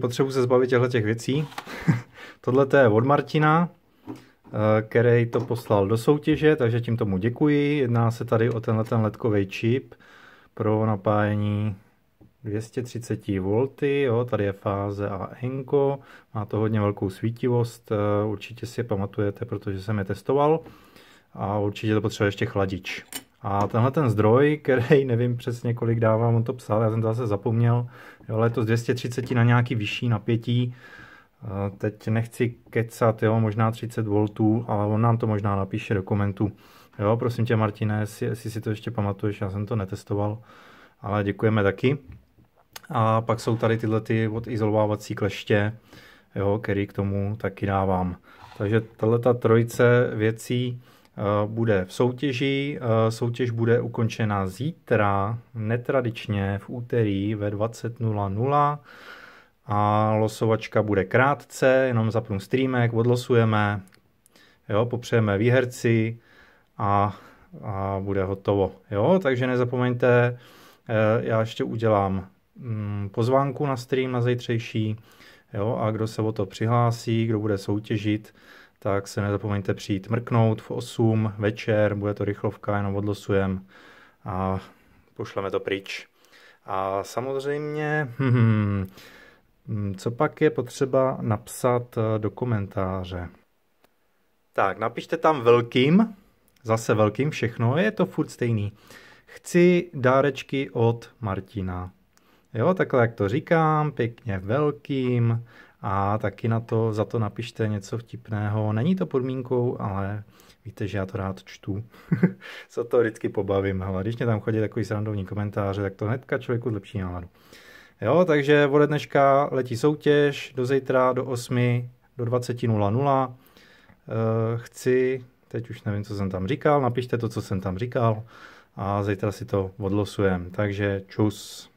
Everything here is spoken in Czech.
Potřebuji se zbavit těchto těch věcí. Tohle je od Martina, eh, který to poslal do soutěže, takže tím tomu děkuji. Jedná se tady o tenhle ten letkový čip pro napájení 230 V, jo, tady je fáze a enko, má to hodně velkou svítivost, eh, určitě si je pamatujete, protože jsem je testoval a určitě to potřebuje ještě chladič. A tenhle ten zdroj, který nevím přesně kolik dává, on to psal, já jsem to zase zapomněl, jo, ale je to z 230 na nějaký vyšší napětí. Teď nechci kecat, jo, možná 30 V, ale on nám to možná napíše do komentu. Jo, prosím tě, Martine, jestli, jestli si to ještě pamatuješ, já jsem to netestoval, ale děkujeme taky. A pak jsou tady tyhle ty odizolovávací kleště, jo, který k tomu taky dávám. Takže tahle ta trojice věcí, Eh, bude v soutěži. Eh, soutěž bude ukončena zítra, netradičně v úterý ve 20.00 a losovačka bude krátce, jenom zapnu streamek, odlosujeme, jo, popřejeme výherci a, a bude hotovo. Jo, takže nezapomeňte, eh, já ještě udělám mm, pozvánku na stream na zítřejší, jo, a kdo se o to přihlásí, kdo bude soutěžit, tak se nezapomeňte přijít mrknout v 8 večer, bude to rychlovka, jenom odlosujem a pošleme to pryč. A samozřejmě, hmm, co pak je potřeba napsat eh, do komentáře? Tak, napište tam velkým, zase velkým všechno, je to furt stejný. Chci dárečky od Martina. Jo, takhle jak to říkám, pěkně velkým a taky na to, za to napište něco vtipného. Není to podmínkou, ale víte, že já to rád čtu. Co to vždycky pobavím. Hele, když mě tam chodí takový srandovní komentáře, tak to hnedka člověku zlepší náladu. Jo, takže ode dneška letí soutěž do zítra do 8 do 20.00. Eh, chci, teď už nevím, co jsem tam říkal, napište to, co jsem tam říkal a zítra si to odlosujeme. Takže čus.